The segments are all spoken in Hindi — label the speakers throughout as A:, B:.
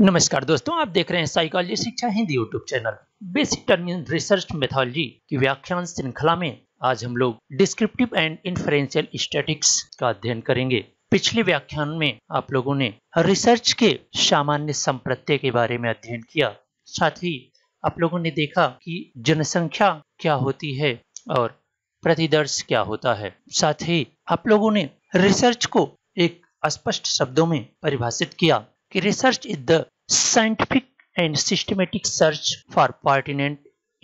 A: नमस्कार दोस्तों आप देख रहे हैं साइकोलॉजी शिक्षा Hindi YouTube channel basic term in research methodology की व्याख्यान श्रृंखला में आज हम लोग डिस्क्रिप्टिव एंड इन्फ्रेंशियल स्टेटिक्स का अध्ययन करेंगे पिछले व्याख्यान में आप लोगों ने रिसर्च के सामान्य संप्रत्य के बारे में अध्ययन किया साथ ही आप लोगों ने देखा कि जनसंख्या क्या होती है और प्रतिदर्श क्या होता है साथ ही आप लोगों ने रिसर्च को एक स्पष्ट शब्दों में परिभाषित किया कि research is the scientific and systematic search for pertinent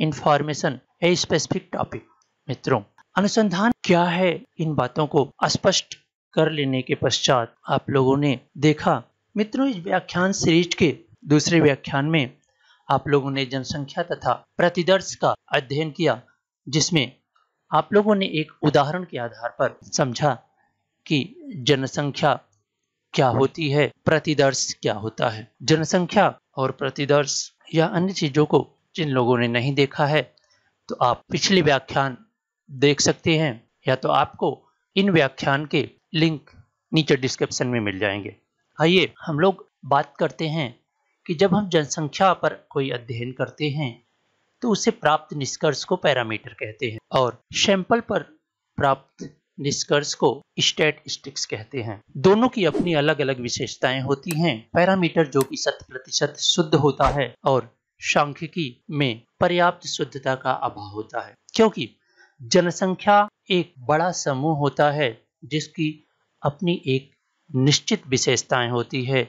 A: information a specific topic मित्रों अनुसंधान क्या है इन बातों को स्पष्ट कर लेने के पश्चात आप लोगों ने देखा मित्रों इस व्याख्यान सीरीज के दूसरे व्याख्यान में आप लोगों ने जनसंख्या तथा प्रतिदर्श का अध्ययन किया जिसमें आप लोगों ने एक उदाहरण के आधार पर समझा कि जनसंख्या क्या होती है प्रतिदर्श क्या होता है जनसंख्या और प्रतिदर्श या अन्य चीजों को जिन लोगों ने नहीं देखा है तो आप पिछले व्याख्यान देख सकते हैं या तो आपको इन व्याख्यान के लिंक नीचे डिस्क्रिप्शन में मिल जाएंगे आइए हम लोग बात करते हैं कि जब हम जनसंख्या पर कोई अध्ययन करते हैं तो उसे प्राप्त निष्कर्ष को पैरामीटर कहते हैं और सैंपल पर प्राप्त निष्कर्ष को स्टेटिस्टिक्स कहते हैं दोनों की अपनी अलग अलग विशेषताएं होती हैं पैरामीटर जो कि शत प्रतिशत शुद्ध होता है और सांख्यिकी में पर्याप्त शुद्धता का अभाव होता है क्योंकि जनसंख्या एक बड़ा समूह होता है जिसकी अपनी एक निश्चित विशेषताएं होती है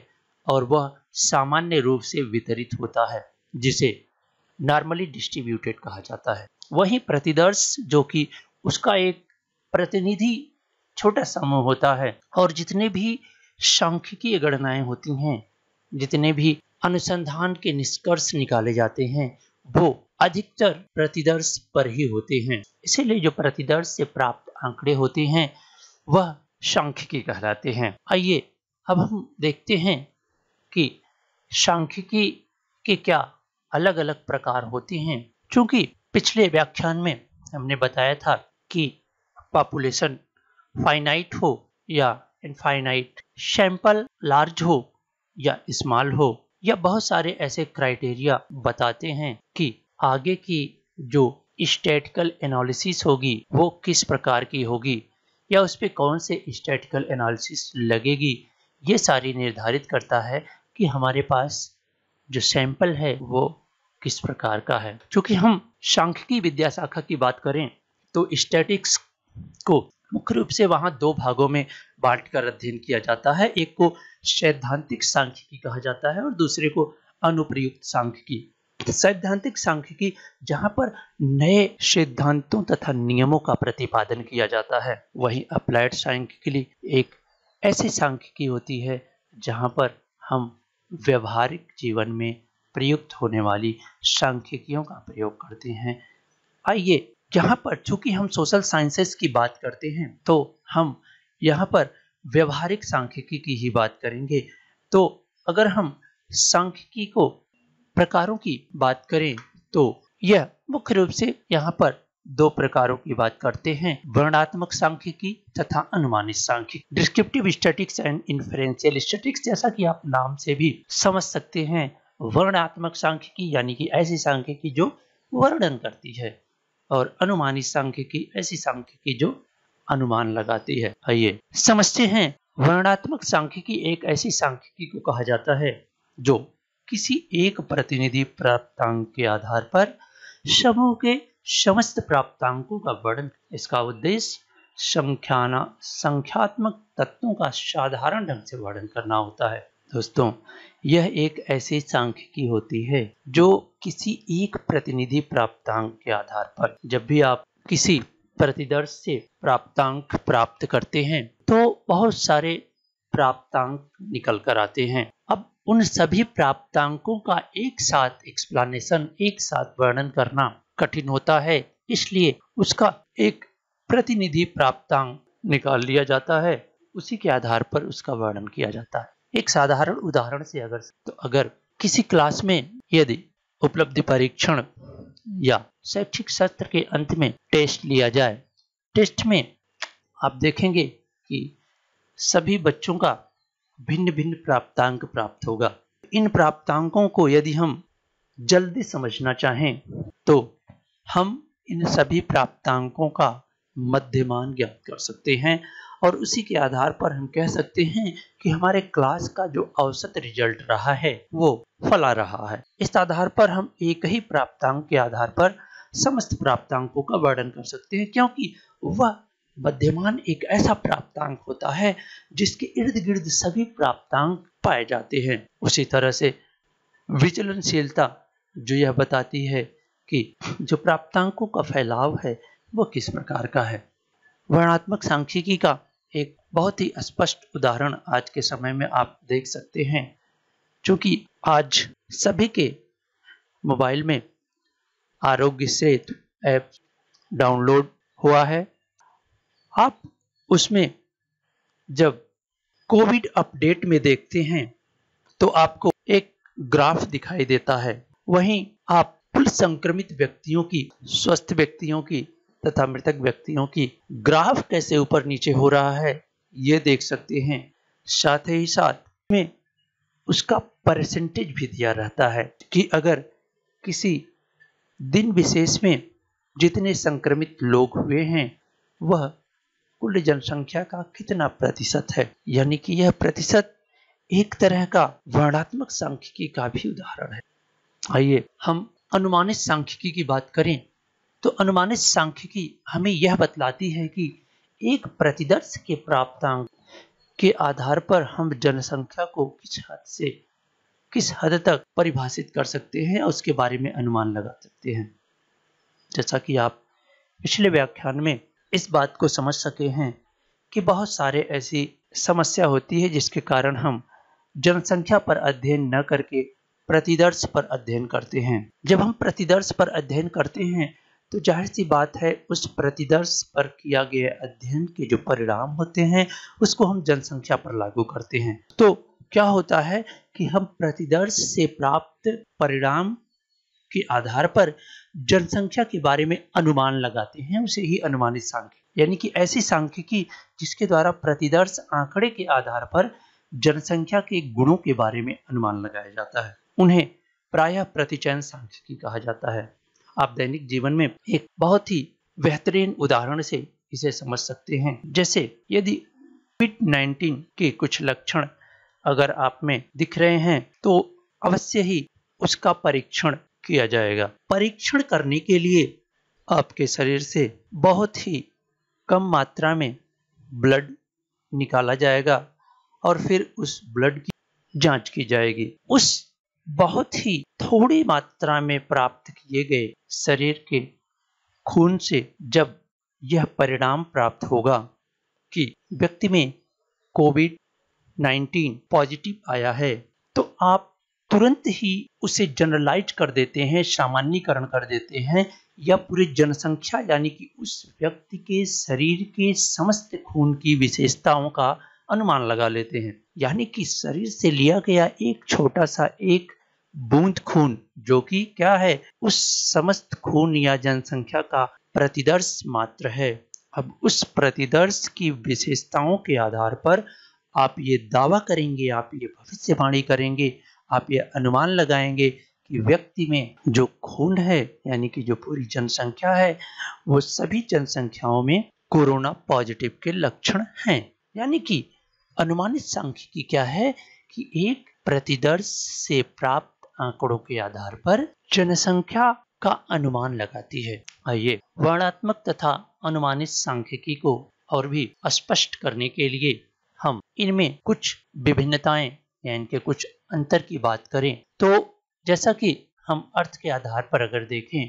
A: और वह सामान्य रूप से वितरित होता है जिसे नॉर्मली डिस्ट्रीब्यूटेड कहा जाता है वही प्रतिदर्श जो कि उसका एक प्रतिनिधि छोटा समूह होता है और जितने भी सांख्यिकीय गणनाएं होती हैं जितने भी अनुसंधान के निष्कर्ष निकाले जाते हैं वो अधिकतर प्रतिदर्श पर ही होते हैं इसीलिए जो प्रतिदर्श से प्राप्त आंकड़े होते हैं वह सांख्यिकी कहलाते हैं आइए अब हम देखते हैं कि सांख्यिकी के क्या अलग अलग प्रकार होते हैं क्योंकि पिछले व्याख्यान में हमने बताया था कि पॉपुलेशन फाइनाइट हो या इनफाइनाइट सैंपल लार्ज हो या स्मॉल हो या बहुत सारे ऐसे क्राइटेरिया बताते हैं कि आगे की जो स्टेटिकल एनालिसिस होगी वो किस प्रकार की होगी या उस पर कौन से स्टेटिकल एनालिसिस लगेगी ये सारी निर्धारित करता है कि हमारे पास जो सैंपल है वो किस प्रकार का है क्योंकि हम सांख्यिकी विद्या शाखा की बात करें तो स्टैटिक्स को मुख्य रूप से वहां दो भागों में बांटकर अध्ययन किया जाता है एक को सैद्धांतिक सांख्यिकी कहा जाता है और दूसरे को अनुप्रयुक्त सांख्यिकी सैद्धांतिक सांख्यिकी जहां पर नए सिद्धांतों तथा नियमों का प्रतिपादन किया जाता है वही अप्लाइड सांख्यिकी एक ऐसी सांख्यिकी होती है जहां पर हम व्यवहारिक जीवन में प्रयुक्त होने वाली सांख्यिकियों का प्रयोग करते हैं आइए यहाँ पर चूंकि हम सोशल साइंसेस की बात करते हैं तो हम यहाँ पर व्यवहारिक सांख्यिकी की ही बात करेंगे तो अगर हम सांख्यिकी को प्रकारों की बात करें तो यह मुख्य रूप से यहाँ पर दो प्रकारों की बात करते हैं वर्णात्मक सांख्यिकी तथा अनुमानित सांख्यिकी descriptive statics and influential statics जैसा कि आप नाम से भी समझ सकते हैं वर्णात्मक सांख्यिकी यानी कि ऐसी सांख्यिकी जो वर्णन करती है और अनुमानी सांख्यिकी ऐसी सांख्यिकी जो अनुमान लगाती है आइए समझते हैं वर्णात्मक सांख्यिकी एक ऐसी सांख्यिकी को कहा जाता है जो किसी एक प्रतिनिधि प्राप्तांक के आधार पर समूह के समस्त प्राप्तांकों का वर्णन इसका उद्देश्य संख्याना संख्यात्मक तत्वों का साधारण ढंग से वर्णन करना होता है दोस्तों यह एक ऐसी सांख्यिकी होती है जो किसी एक प्रतिनिधि प्राप्तांक के आधार पर जब भी आप किसी प्रतिदर्श से प्राप्तांक प्राप्त करते हैं तो बहुत सारे प्राप्तांक निकल कर आते हैं अब उन सभी प्राप्तांकों का एक साथ एक्सप्लेनेशन एक साथ वर्णन करना कठिन होता है इसलिए उसका एक प्रतिनिधि प्राप्तांक निकाल लिया जाता है उसी के आधार पर उसका वर्णन किया जाता है एक साधारण उदाहरण से अगर तो अगर किसी क्लास में यदि उपलब्धि परीक्षण या शैक्षिक सत्र के अंत में टेस्ट लिया जाए टेस्ट में आप देखेंगे कि सभी बच्चों का भिन्न भिन्न प्राप्तांक प्राप्त होगा इन प्राप्तांकों को यदि हम जल्दी समझना चाहें तो हम इन सभी प्राप्तांकों का मध्यमान ज्ञात कर सकते हैं और उसी के आधार पर हम कह सकते हैं कि हमारे क्लास का जो औसत रिजल्ट रहा है वो फला रहा है इस आधार पर हम एक ही प्राप्तांक के आधार पर समस्त प्राप्तांकों का वर्णन कर सकते हैं क्योंकि वह मध्यमान एक ऐसा प्राप्तांक होता है जिसके इर्द गिर्द सभी प्राप्तांक पाए जाते हैं उसी तरह से विचलनशीलता जो यह बताती है कि जो प्राप्तांकों का फैलाव है वह किस प्रकार का है वर्णात्मक सांख्यिकी का एक बहुत ही स्पष्ट उदाहरण आज के समय में आप देख सकते हैं क्योंकि आज सभी के मोबाइल में आरोग्य सेतु ऐप डाउनलोड हुआ है आप उसमें जब कोविड अपडेट में देखते हैं तो आपको एक ग्राफ दिखाई देता है वहीं आप कुल संक्रमित व्यक्तियों की स्वस्थ व्यक्तियों की तथा मृतक व्यक्तियों की ग्राफ कैसे ऊपर नीचे हो रहा है ये देख सकते हैं साथ ही साथ में उसका परसेंटेज भी दिया रहता है कि अगर किसी दिन विशेष में जितने संक्रमित लोग हुए हैं वह कुल जनसंख्या का कितना प्रतिशत है यानी कि यह प्रतिशत एक तरह का वर्णात्मक सांख्यिकी का भी उदाहरण है आइए हम अनुमानित सांख्यिकी की बात करें तो अनुमानित सांख्यिकी हमें यह बतलाती है कि एक प्रतिदर्श के प्राप्तांक के आधार पर हम जनसंख्या को किस हद से किस हद तक परिभाषित कर सकते हैं और उसके बारे में अनुमान लगा सकते हैं जैसा कि आप पिछले व्याख्यान में इस बात को समझ सके हैं कि बहुत सारे ऐसी समस्या होती है जिसके कारण हम जनसंख्या पर अध्ययन न करके प्रतिदर्श पर अध्ययन करते हैं जब हम प्रतिदर्श पर अध्ययन करते हैं तो जाहिर सी बात है उस प्रतिदर्श पर किया गया अध्ययन के जो परिणाम होते हैं उसको हम जनसंख्या पर लागू करते हैं तो क्या होता है कि हम प्रतिदर्श से प्राप्त परिणाम के आधार पर जनसंख्या के बारे में अनुमान लगाते हैं उसे ही अनुमानित सांख्यिक यानी कि ऐसी सांख्यिकी जिसके द्वारा प्रतिदर्श आंकड़े के आधार पर जनसंख्या के गुणों के बारे में अनुमान लगाया जाता है उन्हें प्रायः प्रतिचयन सांख्यिकी कहा जाता है आप दैनिक जीवन में एक बहुत ही बेहतरीन उदाहरण से इसे समझ सकते हैं जैसे यदि कोविड 19 के कुछ लक्षण अगर आप में दिख रहे हैं तो अवश्य ही उसका परीक्षण किया जाएगा परीक्षण करने के लिए आपके शरीर से बहुत ही कम मात्रा में ब्लड निकाला जाएगा और फिर उस ब्लड की जांच की जाएगी उस बहुत ही थोड़ी मात्रा में प्राप्त किए गए शरीर के खून से जब यह परिणाम प्राप्त होगा कि व्यक्ति में कोविड 19 पॉजिटिव आया है तो आप तुरंत ही उसे जनरलाइज कर देते हैं सामान्यकरण कर देते हैं या पूरी जनसंख्या यानी कि उस व्यक्ति के शरीर के समस्त खून की विशेषताओं का अनुमान लगा लेते हैं यानी कि शरीर से लिया गया एक छोटा सा एक बूंद खून जो कि क्या है उस समस्त खून या जनसंख्या का प्रतिदर्श मात्र है अब उस प्रतिदर्श की विशेषताओं के आधार पर आप ये दावा करेंगे आप ये भविष्यवाणी करेंगे आप ये अनुमान लगाएंगे कि व्यक्ति में जो खून है यानी कि जो पूरी जनसंख्या है वो सभी जनसंख्याओं में कोरोना पॉजिटिव के लक्षण हैं यानी कि अनुमानित सांख्यिकी क्या है कि एक प्रतिदर्श से प्राप्त आंकड़ों के आधार पर जनसंख्या का अनुमान लगाती है आइए वर्णात्मक तथा अनुमानित सांख्यिकी को और भी स्पष्ट करने के लिए हम इनमें कुछ विभिन्नताएं या इनके कुछ अंतर की बात करें तो जैसा कि हम अर्थ के आधार पर अगर देखें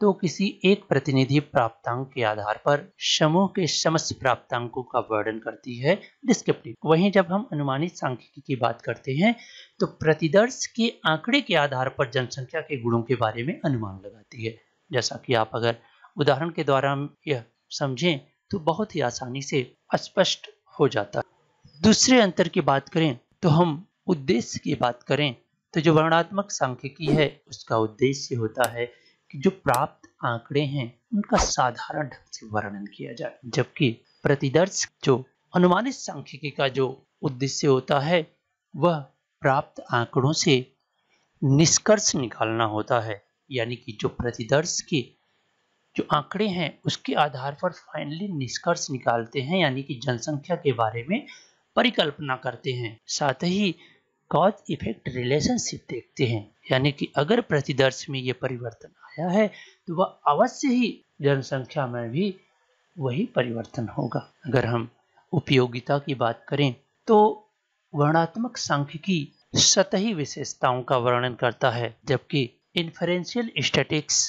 A: तो किसी एक प्रतिनिधि प्राप्तांक के आधार पर समूह के समस्त प्राप्तांकों का वर्णन करती है डिस्क्रिप्टिव वहीं जब हम अनुमानित सांख्यिकी की बात करते हैं तो प्रतिदर्श के आंकड़े के आधार पर जनसंख्या के गुणों के बारे में अनुमान लगाती है जैसा कि आप अगर उदाहरण के द्वारा यह समझें तो बहुत ही आसानी से स्पष्ट हो जाता है दूसरे अंतर की बात करें तो हम उद्देश्य की बात करें तो जो वर्णात्मक सांख्यिकी है उसका उद्देश्य होता है कि जो प्राप्त आंकड़े हैं उनका साधारण ढंग से वर्णन किया जाए जबकि प्रतिदर्श जो अनुमानित सांख्यिकी का जो उद्देश्य होता है वह प्राप्त आंकड़ों से निष्कर्ष निकालना होता है यानी कि जो प्रतिदर्श के जो आंकड़े हैं उसके आधार पर फाइनली निष्कर्ष निकालते हैं यानी कि जनसंख्या के बारे में परिकल्पना करते हैं साथ ही कॉज इफेक्ट रिलेशनशिप देखते हैं यानी कि अगर प्रतिदर्श में ये परिवर्तन आया है तो वह अवश्य ही जनसंख्या में भी वही परिवर्तन होगा अगर हम उपयोगिता की बात करें तो वर्णात्मक सांख्यिकी सतही विशेषताओं का वर्णन करता है जबकि इन्फ्रेंशियल स्टैटिक्स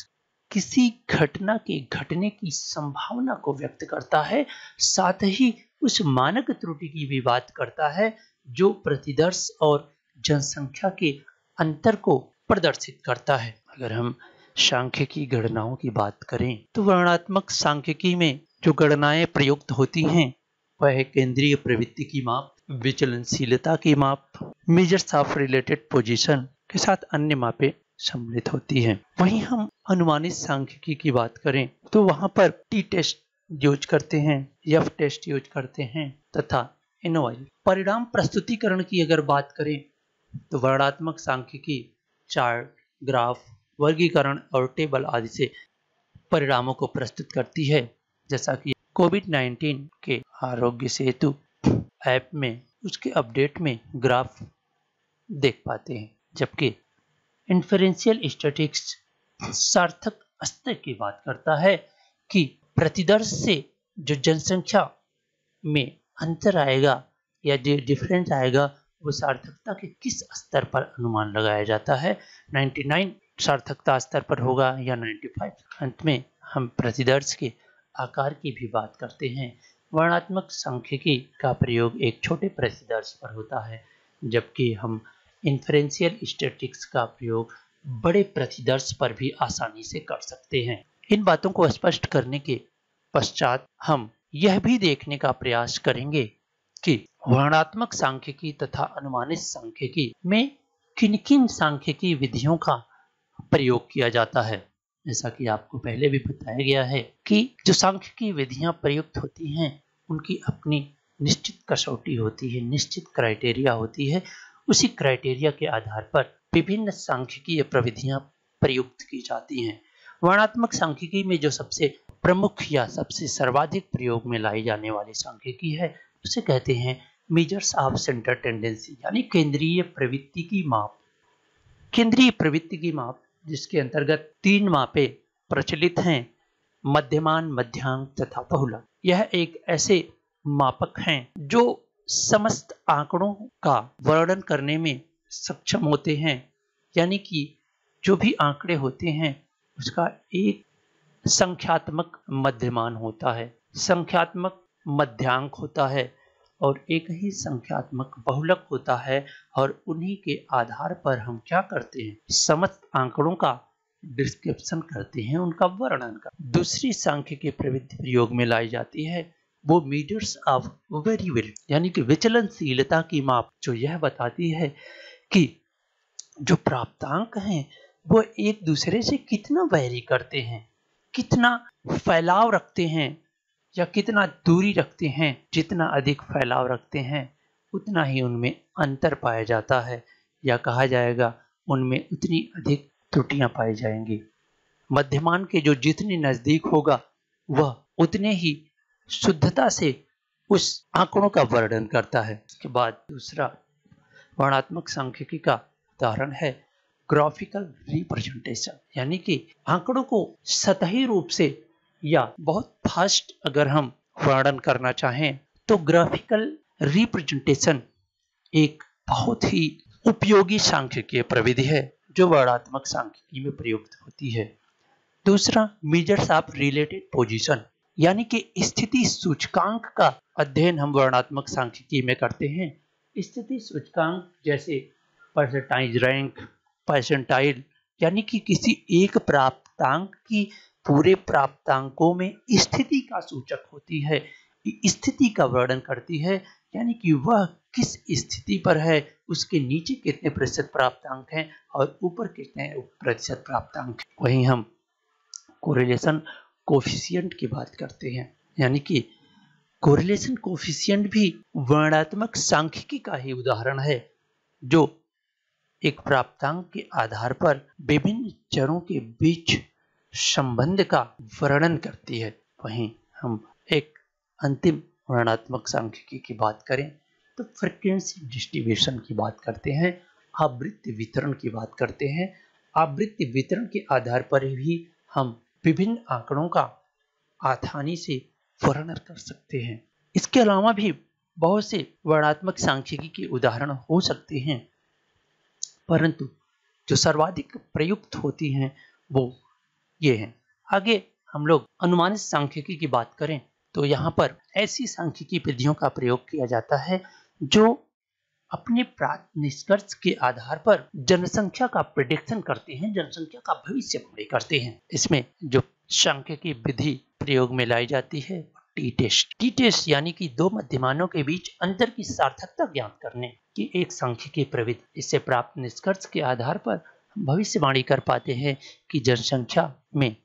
A: किसी घटना के घटने की संभावना को व्यक्त करता है साथ ही उस मानक त्रुटि की भी बात करता है जो प्रतिदर्श और जनसंख्या के अंतर को प्रदर्शित करता है अगर हम सांख्यिकी गणनाओं की बात करें तो वर्णात्मक सांख्यिकी में जो गणनाएं प्रयुक्त होती हैं वह केंद्रीय प्रवृत्ति की माप विचलनशीलता की माप मेजर ऑफ रिलेटेड पोजीशन के साथ अन्य मापे सम्मिलित होती हैं। वहीं हम अनुमानित सांख्यिकी की बात करें तो वहां पर टी टेस्ट यूज करते हैं यफ टेस्ट यूज करते हैं तथा एनोवाइल परिणाम प्रस्तुतिकरण की अगर बात करें तो वर्णात्मक सांख्यिकी चार्ट ग्राफ वर्गीकरण और टेबल आदि से परिणामों को प्रस्तुत करती है जैसा कि कोविड 19 के आरोग्य सेतु ऐप में उसके अपडेट में ग्राफ देख पाते हैं जबकि इन्फ्रेंशियल स्टैटिक्स सार्थक स्तर की बात करता है कि प्रतिदर्श से जो जनसंख्या में अंतर आएगा या जो डिफरेंस आएगा वो सार्थकता के किस स्तर पर अनुमान लगाया जाता है 99 सार्थकता स्तर पर होगा या 95 अंत में हम प्रतिदर्श के आकार की भी बात करते हैं वर्णात्मक संख्यिकी का प्रयोग एक छोटे प्रतिदर्श पर होता है जबकि हम इन्फ्रेंशियल स्टेटिक्स का प्रयोग बड़े प्रतिदर्श पर भी आसानी से कर सकते हैं इन बातों को स्पष्ट करने के पश्चात हम यह भी देखने का प्रयास करेंगे कि वर्णात्मक सांख्यिकी तथा अनुमानित सांख्यिकी में किन किन सांख्यिकी विधियों का प्रयोग किया जाता है जैसा कि आपको पहले भी बताया गया है कि जो सांख्यिकी विधियां प्रयुक्त होती हैं उनकी अपनी निश्चित कसौटी होती है निश्चित क्राइटेरिया होती है उसी क्राइटेरिया के आधार पर विभिन्न सांख्यिकीय प्रविधियां प्रयुक्त की जाती हैं वर्णात्मक सांख्यिकी में जो सबसे प्रमुख या सबसे सर्वाधिक प्रयोग में लाई जाने वाली सांख्यिकी है उसे कहते हैं मेजर्स ऑफ सेंटर टेंडेंसी यानी केंद्रीय प्रवृत्ति की माप केंद्रीय प्रवृत्ति की माप जिसके अंतर्गत तीन मापे प्रचलित हैं मध्यमान मध्यांक तथा बहुलक यह एक ऐसे मापक हैं जो समस्त आंकड़ों का वर्णन करने में सक्षम होते हैं यानी कि जो भी आंकड़े होते हैं उसका एक संख्यात्मक मध्यमान होता है संख्यात्मक मध्यांक होता है और एक ही संख्यात्मक बहुलक होता है और उन्हीं के आधार पर हम क्या करते हैं समस्त आंकड़ों का डिस्क्रिप्शन करते हैं उनका वर्णन का दूसरी संख्या के प्रवृत्ति प्रयोग में लाई जाती है वो मीटर्स ऑफ वेरिएबल यानी कि विचलनशीलता की माप जो यह बताती है कि जो प्राप्तांक हैं वो एक दूसरे से कितना वैरी करते हैं कितना फैलाव रखते हैं या कितना दूरी रखते हैं जितना अधिक फैलाव रखते हैं उतना ही उनमें अंतर पाया जाता है या कहा जाएगा उनमें उतनी अधिक त्रुटियां पाई जाएंगी मध्यमान के जो जितने नज़दीक होगा वह उतने ही शुद्धता से उस आंकड़ों का वर्णन करता है उसके बाद दूसरा वर्णात्मक सांख्यिकी का उदाहरण है ग्राफिकल रिप्रेजेंटेशन यानी कि आंकड़ों को सतही रूप से या बहुत फास्ट अगर हम वर्णन करना चाहें तो ग्राफिकल रिप्रेजेंटेशन एक बहुत ही उपयोगी सांख्यिकीय प्रविधि है जो वर्णात्मक सांख्यिकी में प्रयुक्त होती है दूसरा मेजर्स ऑफ रिलेटेड पोजीशन यानी कि स्थिति सूचकांक का अध्ययन हम वर्णात्मक सांख्यिकी में करते हैं स्थिति सूचकांक जैसे परसेंटाइज रैंक परसेंटाइल यानी कि किसी एक प्राप्तांक की पूरे प्राप्तांकों में स्थिति का सूचक होती है स्थिति का वर्णन करती है यानी कि वह किस स्थिति पर है उसके नीचे कितने प्रतिशत प्राप्तांक हैं और ऊपर कितने प्रतिशत प्राप्तांक हैं वहीं हम कोरिलेशन कोफिशियंट की बात करते हैं यानी कि कोरिलेशन कोफिशियंट भी वर्णात्मक सांख्यिकी का ही उदाहरण है जो एक प्राप्तांक के आधार पर विभिन्न चरों के बीच संबंध का वर्णन करती है वहीं हम एक अंतिम वर्णात्मक सांख्यिकी की बात करें तो फ्रिक्वेंसी डिस्ट्रीब्यूशन की बात करते हैं आवृत्ति वितरण की बात करते हैं आवृत्ति वितरण के आधार पर भी हम विभिन्न आंकड़ों का आसानी से वर्णन कर सकते हैं इसके अलावा भी बहुत से वर्णात्मक सांख्यिकी के उदाहरण हो सकते हैं परंतु जो सर्वाधिक प्रयुक्त होती हैं वो ये हैं आगे हम लोग अनुमानित सांख्यिकी की बात करें तो यहाँ पर ऐसी सांख्यिकी विधियों का प्रयोग किया जाता है जो अपने प्राप्त निष्कर्ष के आधार पर जनसंख्या का प्रिडिक्शन करते हैं जनसंख्या का भविष्य करते हैं इसमें जो सांख्यिकी विधि प्रयोग में लाई जाती है टी टेस्ट टी टेस्ट यानी कि दो मध्यमानों के बीच अंतर की सार्थकता ज्ञात करने की एक सांख्यिकी प्रवृत्ति इससे प्राप्त निष्कर्ष के आधार पर हम भविष्यवाणी कर पाते हैं कि जनसंख्या में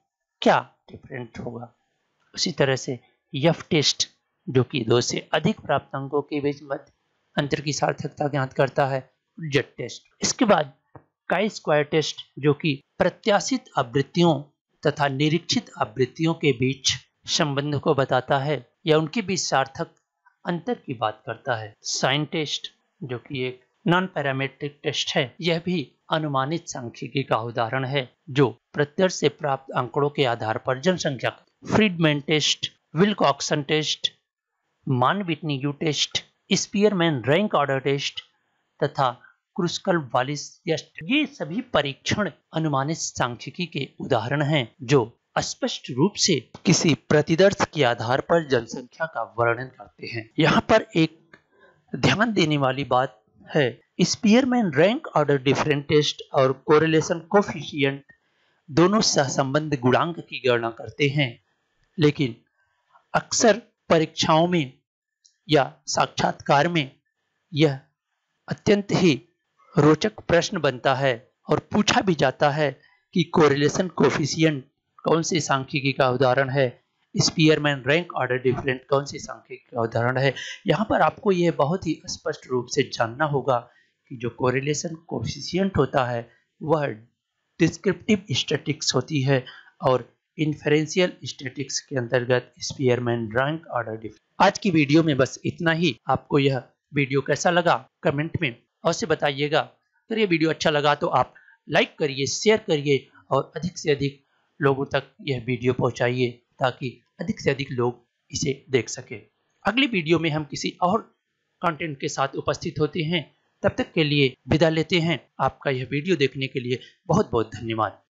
A: क्या डिफरेंट होगा उसी तरह से यफ टेस्ट जो कि दो से अधिक प्राप्त अंकों के बीच मध्य अंतर की सार्थकता ज्ञात करता है जट टेस्ट इसके बाद काई स्क्वायर टेस्ट जो कि प्रत्याशित आवृत्तियों तथा निरीक्षित आवृत्तियों के बीच संबंध को बताता है या उनके बीच सार्थक अंतर की बात करता है साइन टेस्ट जो कि एक नॉन पैरामेट्रिक टेस्ट है यह भी अनुमानित सांख्यिकी का उदाहरण है जो प्रत्यर्थ से प्राप्त आंकड़ों के आधार पर जनसंख्या Friedman test Wilcoxon test Mann Whitney U test Spearman rank order test तथा क्रुस्कल वालिस ये सभी परीक्षण अनुमानित सांख्यिकी के उदाहरण हैं जो स्पष्ट रूप से किसी प्रतिदर्श के आधार पर जनसंख्या का वर्णन करते हैं यहाँ पर एक ध्यान देने वाली बात है स्पीयरमैन रैंक ऑर्डर डिफरेंटेस्ट और कोरिलेशन कोफिशियंट दोनों सहसंबंध गुणांक की गणना करते हैं लेकिन अक्सर परीक्षाओं में या साक्षात्कार में यह अत्यंत ही रोचक प्रश्न बनता है और पूछा भी जाता है कि कोरिलेशन कोफिशियंट कौन सी सांख्यिकी का उदाहरण है स्पीयरमैन रैंक ऑर्डर डिफरेंट कौन सी सांख्यिकी का उदाहरण है यहाँ पर आपको यह बहुत ही स्पष्ट रूप से जानना होगा कि जो कोरिलेशन कोफिशियंट होता है वह डिस्क्रिप्टिव स्टेटिक्स होती है और इन्फेरेंशियल स्टेटिक्स के अंतर्गत स्पीयरमैन रैंक ऑर्डर डिफरेंट आज की वीडियो में बस इतना ही आपको यह वीडियो कैसा लगा कमेंट में अवश्य बताइएगा अगर ये वीडियो अच्छा लगा तो आप लाइक करिए शेयर करिए और अधिक से अधिक लोगों तक यह वीडियो पहुंचाइए ताकि अधिक से अधिक लोग इसे देख सकें अगली वीडियो में हम किसी और कंटेंट के साथ उपस्थित होते हैं तब तक के लिए विदा लेते हैं आपका यह वीडियो देखने के लिए बहुत बहुत धन्यवाद